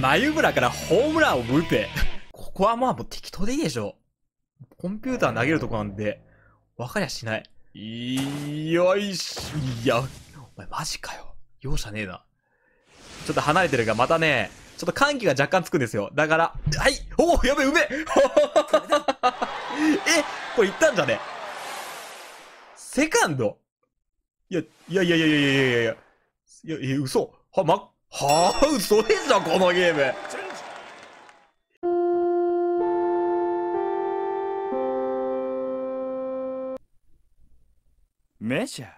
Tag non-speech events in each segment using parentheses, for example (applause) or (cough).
眉村からホームランを打て。ここはまあもう適当でいいでしょう。コンピューター投げるとこなんで、わかりゃしない。いよいしょ。いや、お前マジかよ。容赦ねえな。ちょっと離れてるが、またね、ちょっと歓喜が若干つくんですよ。だから、はいおおやべえ、うめえ (laughs) え、これいったんじゃねセカンドいや、いやいやいやいやいやいやいや、いや、嘘は、ま、はあ、嘘でしょ、このゲーム。メジャー。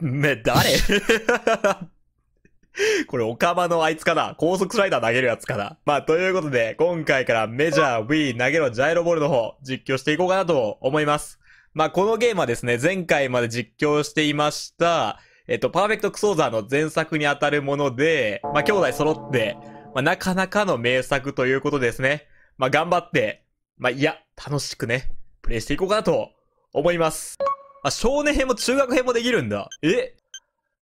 め、誰 (laughs) これ、オカマのあいつかな高速スライダー投げるやつかなまあ、ということで、今回からメジャー、ウィー、投げろ、ジャイロボールの方、実況していこうかなと思います。まあ、このゲームはですね、前回まで実況していました、えっと、パーフェクトクソーザーの前作にあたるもので、まあ、兄弟揃って、まあ、なかなかの名作ということですね。まあ、頑張って、まあ、いや、楽しくね、プレイしていこうかなと思います。あ、少年編も中学編もできるんだ。え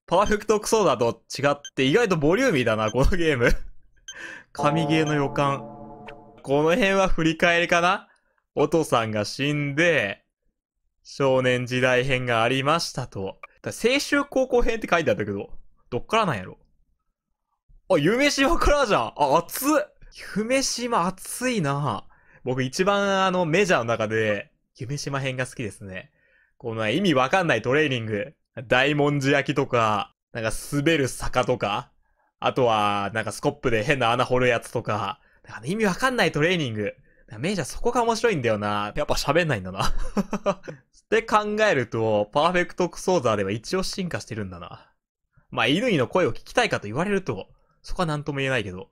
パーフェクトクソーダと違って意外とボリューミーだな、このゲーム (laughs) 神ゲーの予感。この辺は振り返りかなお父さんが死んで、少年時代編がありましたと。だ青春高校編って書いてあったけど、どっからなんやろ。あ、夢島からじゃんあ、熱っ夢島熱いな僕一番あのメジャーの中で、夢島編が好きですね。この意味わかんないトレーニング。大文字焼きとか、なんか滑る坂とか、あとは、なんかスコップで変な穴掘るやつとか、なんか、意味わかんないトレーニング。メイジャーそこが面白いんだよな。やっぱ喋んないんだな。(laughs) って考えると、パーフェクトクソーザーでは一応進化してるんだな。まあ、の声を聞きたいかと言われると、そこは何とも言えないけど。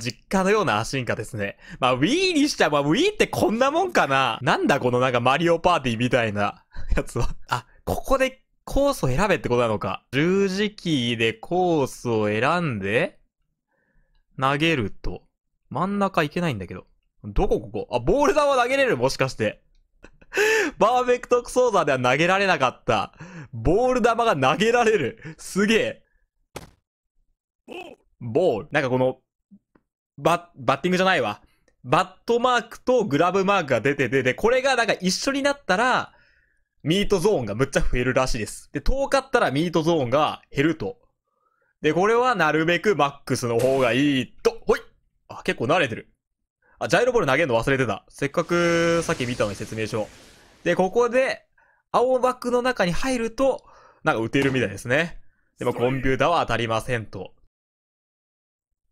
実家のような進化ですね。まあ、Wii にしちゃ、まあ、Wii ってこんなもんかななんだこのなんかマリオパーティーみたいな (laughs) やつは。あ、ここでコースを選べってことなのか。十字キーでコースを選んで、投げると、真ん中いけないんだけど。どこここあ、ボール球投げれるもしかして。(laughs) バーベクトクソーザーでは投げられなかった。ボール球が投げられる。すげえ。ボール。なんかこの、バッ、バッティングじゃないわ。バットマークとグラブマークが出てて、で、これがなんか一緒になったら、ミートゾーンがむっちゃ増えるらしいです。で、遠かったらミートゾーンが減ると。で、これはなるべくマックスの方がいいと、ほいあ、結構慣れてる。あ、ジャイロボール投げるの忘れてた。せっかくさっき見たのに説明書。で、ここで、青クの中に入ると、なんか打てるみたいですね。でもコンピューターは当たりませんと。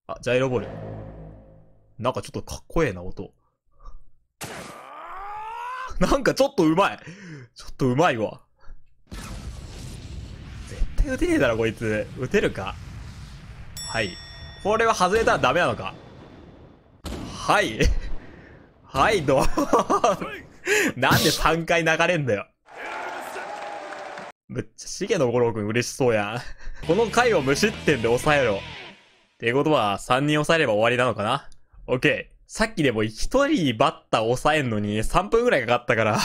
あ、ジャイロボール。なんかちょっとかっこええな、音。なんかちょっとうまい。ちょっとうまいわ。対打てねえだろ、こいつ。打てるかはい。これは外れたらダメなのかはい。(laughs) はい、どう (laughs) なんで3回流れんだよ。むっちゃ、重野五郎くん嬉しそうやん。この回を無失点で抑えろ。ってことは、3人抑えれば終わりなのかなオッケー。さっきでも1人バッター抑えんのに3分くらいかかったから、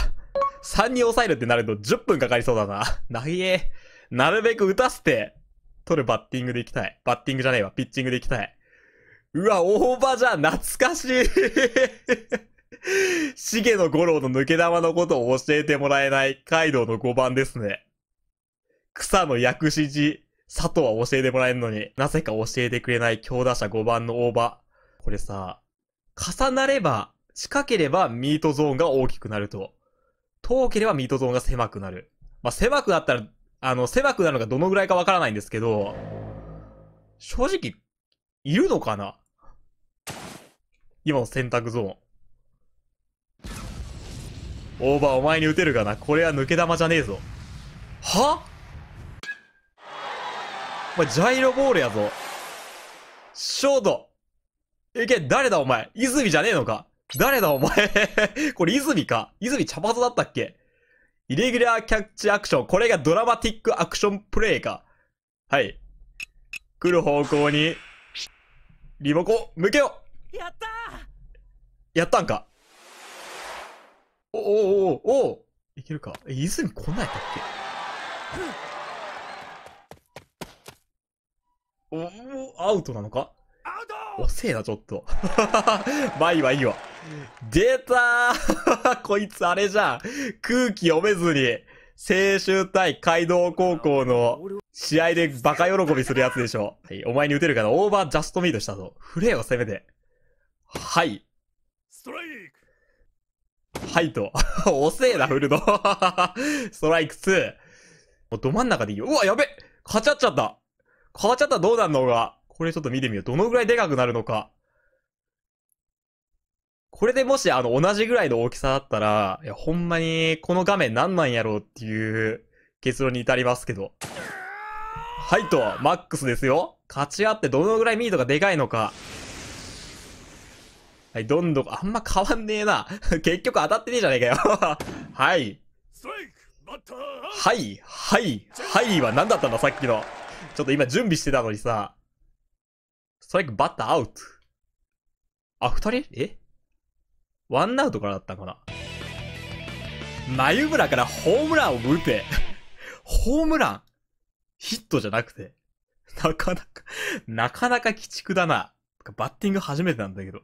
3人抑えるってなると10分かかりそうだな。なげえ。なるべく打たせて、取るバッティングでいきたい。バッティングじゃねえわ。ピッチングでいきたい。うわ、大場じゃ懐かしい (laughs) ゲの五郎の抜け玉のことを教えてもらえないカイドウの5番ですね。草の薬師寺、佐藤は教えてもらえるのになぜか教えてくれない強打者5番の大場。これさ、重なれば、近ければミートゾーンが大きくなると。遠ければミートゾーンが狭くなる。まあ、狭くなったらあの、狭くなるのがどのぐらいかわからないんですけど、正直、いるのかな今の選択ゾーン。オーバーお前に打てるかなこれは抜け玉じゃねえぞ。はお前、ジャイロボールやぞ。ショート。いけ、誰だお前。泉じゃねえのか誰だお前 (laughs) これ泉か泉茶髪だったっけイレギュラーキャッチアクション。これがドラマティックアクションプレイか。はい。来る方向に、リモコン、向けよやったやったんか。おおおおおいけるか。え、泉来ないだっけおおアウトなのかアウト遅えな、ちょっと。(laughs) まイいいわ、いいわ。出たー (laughs) こいつあれじゃん。空気読めずに、青春対街道高校の試合でバカ喜びするやつでしょ。はい、お前に打てるかなオーバージャストミートしたぞ。フレーを攻めて。はい。ストライクはいと。(laughs) 遅えな、フルド。(laughs) ストライク2。もうど真ん中でいいよ。うわ、やべ勝っちゃったっちゃったどうなんのが。これちょっと見てみよう。どのぐらいでかくなるのか。これでもしあの同じぐらいの大きさだったら、いやほんまにこの画面何なんやろうっていう結論に至りますけど。はいと、マックスですよ。勝ち合ってどのぐらいミートがでかいのか。はい、どんどん、あんま変わんねえな。(laughs) 結局当たってねえじゃねえかよ。(laughs) はい。はい、はい、はいは何だったんだ、さっきの。ちょっと今準備してたのにさ。ストライクバッターアウト。あ、二人えワンアウトからだったかな。眉村からホームランを打て。ホームランヒットじゃなくて。なかなか、なかなか鬼畜だな。バッティング初めてなんだけど。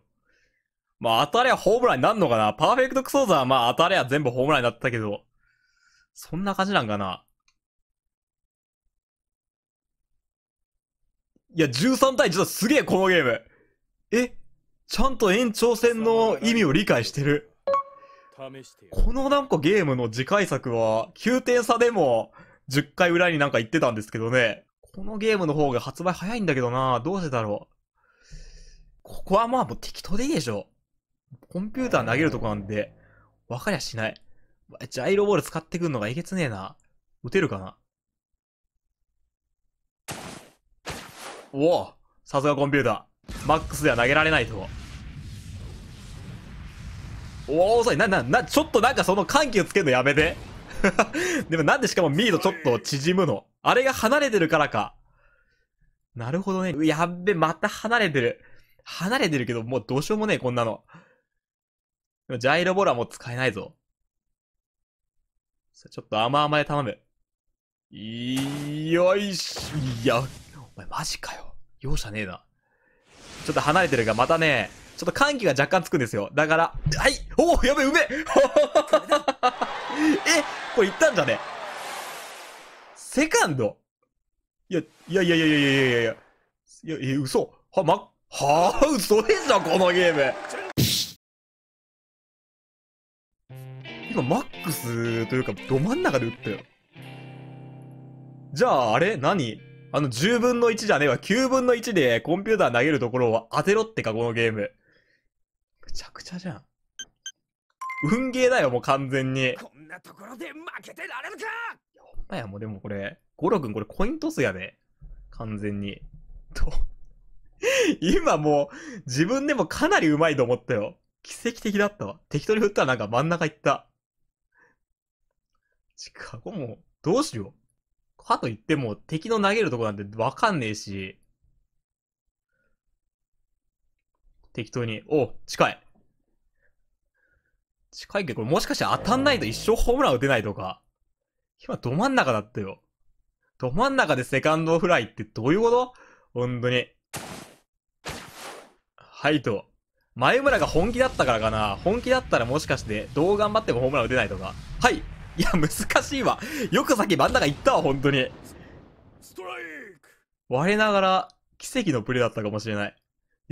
まあ当たりはホームランになるのかなパーフェクトクソーザーはまあ当たりは全部ホームランになったけど。そんな感じなんかないや、13対1だ。すげえ、このゲーム。えちゃんと延長戦の意味を理解してる。このなんかゲームの次回作は、9点差でも10回裏になんか言ってたんですけどね。このゲームの方が発売早いんだけどなどうせだろう。ここはまあもう適当でいいでしょ。コンピューター投げるとこなんで、わかりゃしない。ジャイロボール使ってくんのがえげつねえな。打てるかなおおさすがコンピューター。マックスでは投げられないと。おお遅いなななちょっとなんかその緩急つけるのやめて (laughs) でもなんでしかもミードちょっと縮むのあれが離れてるからかなるほどねやっべまた離れてる離れてるけどもうどうしようもねえこんなのでもジャイロボラも使えないぞちょっと甘々で頼むよいしいやお前マジかよ容赦ねえなちょっと離れてるがまたねちょっと歓喜が若干つくんですよ。だから、はいおおやべえ、うめえ (laughs) え、これいったんじゃねセカンドいや、いやいやいやいやいやいやいや。いや、え、嘘は、ま、はぁ、嘘でしょ、このゲーム。今、マックスというか、ど真ん中で打ったよ。じゃあ、あれ何あの、10分の1じゃねえわ。9分の1でコンピューター投げるところを当てろってか、このゲーム。くちゃくちゃじゃん。運ゲーだよ、もう完全に。こんなところで負けてられるかほんまや、もうでもこれ、ゴロ君これコイントスやで、完全に。と (laughs) 今もう、自分でもかなりうまいと思ったよ。奇跡的だったわ。適当に振ったらなんか真ん中行った。ちかごも、どうしよう。かといっても敵の投げるとこなんてわかんねえし、適当に。お近い。近いけど、これもしかして当たんないと一生ホームラン打てないとか。今ど真ん中だったよ。ど真ん中でセカンドフライってどういうこと本当に。はいと。前村が本気だったからかな。本気だったらもしかして、どう頑張ってもホームラン打てないとか。はい。いや、難しいわ。よくさっき真ん中行ったわ、本当に。我ながら、奇跡のプレーだったかもしれない。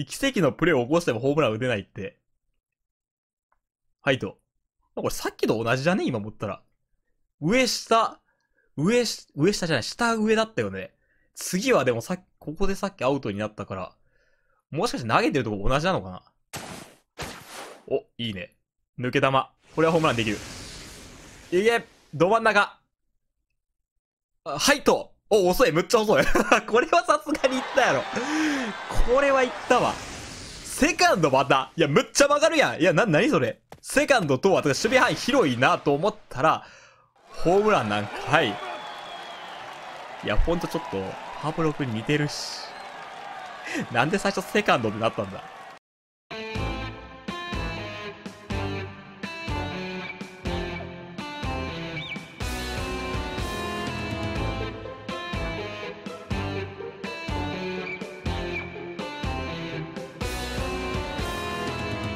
奇跡のプレーを起こしてもホームラン打てないって。はいと。これさっきと同じじゃね今思ったら。上下、上、上下じゃない、下上だったよね。次はでもさっき、ここでさっきアウトになったから、もしかして投げてるとこ同じなのかなお、いいね。抜け玉。これはホームランできる。いけど真ん中はいとお、遅い。むっちゃ遅い。(laughs) これはさすがにいったやろ。これはいったわ。セカンドまた。いや、むっちゃ曲がるやん。いや、な、なにそれ。セカンドとは、守備範囲広いなと思ったら、ホームランなんか、はい。いや、ほんとちょっと、ハーブロ君似てるし。なんで最初セカンドってなったんだ。